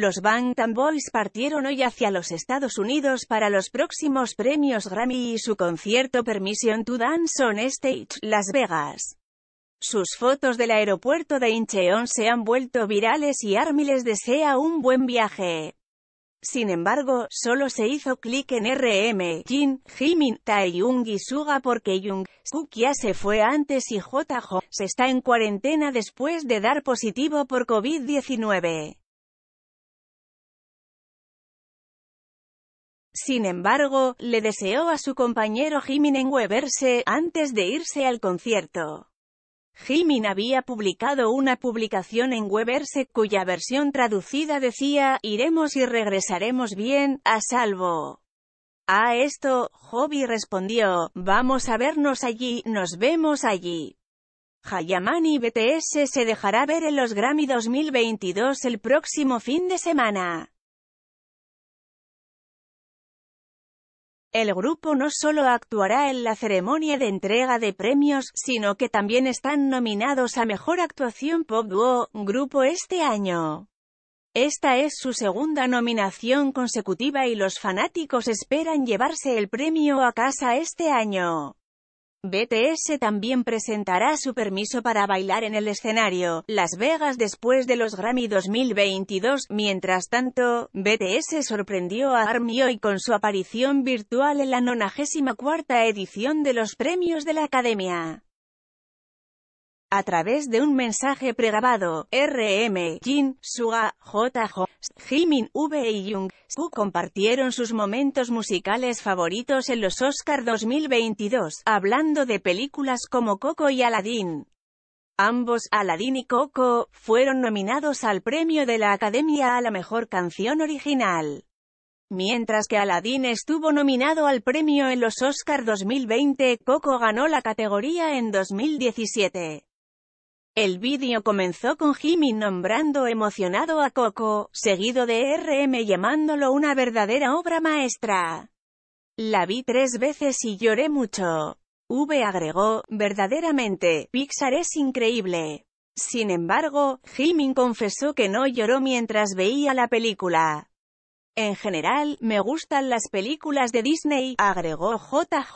Los Bangtan Boys partieron hoy hacia los Estados Unidos para los próximos premios Grammy y su concierto Permission to Dance on Stage, Las Vegas. Sus fotos del aeropuerto de Incheon se han vuelto virales y Army les desea un buen viaje. Sin embargo, solo se hizo clic en RM, Jin, Jimin, Taehyung y Suga porque Jung, ya se fue antes y JJ se está en cuarentena después de dar positivo por COVID-19. Sin embargo, le deseó a su compañero Jimin en Weverse, antes de irse al concierto. Jimin había publicado una publicación en Weverse, cuya versión traducida decía, «Iremos y regresaremos bien, a salvo». A esto, Hobby respondió, «Vamos a vernos allí, nos vemos allí». Hayamani BTS se dejará ver en los Grammy 2022 el próximo fin de semana. El grupo no solo actuará en la ceremonia de entrega de premios, sino que también están nominados a Mejor Actuación Pop Duo, grupo este año. Esta es su segunda nominación consecutiva y los fanáticos esperan llevarse el premio a casa este año. BTS también presentará su permiso para bailar en el escenario, Las Vegas después de los Grammy 2022. Mientras tanto, BTS sorprendió a ARMY hoy con su aparición virtual en la 94 edición de los premios de la Academia a través de un mensaje pregrabado, RM, Jin, Suga, JJ, Jimin, V y Jung, compartieron sus momentos musicales favoritos en los Oscar 2022, hablando de películas como Coco y Aladdin. Ambos, Aladdin y Coco, fueron nominados al premio de la Academia a la Mejor Canción Original. Mientras que Aladdin estuvo nominado al premio en los Oscar 2020, Coco ganó la categoría en 2017. El vídeo comenzó con Jimmy nombrando emocionado a Coco, seguido de RM llamándolo una verdadera obra maestra. La vi tres veces y lloré mucho. V agregó, verdaderamente, Pixar es increíble. Sin embargo, Jimin confesó que no lloró mientras veía la película. En general, me gustan las películas de Disney, agregó J.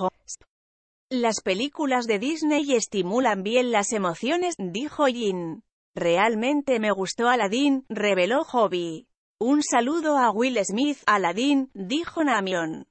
Las películas de Disney estimulan bien las emociones, dijo Yin. Realmente me gustó Aladdin, reveló Hobby. Un saludo a Will Smith, Aladdin, dijo Namion.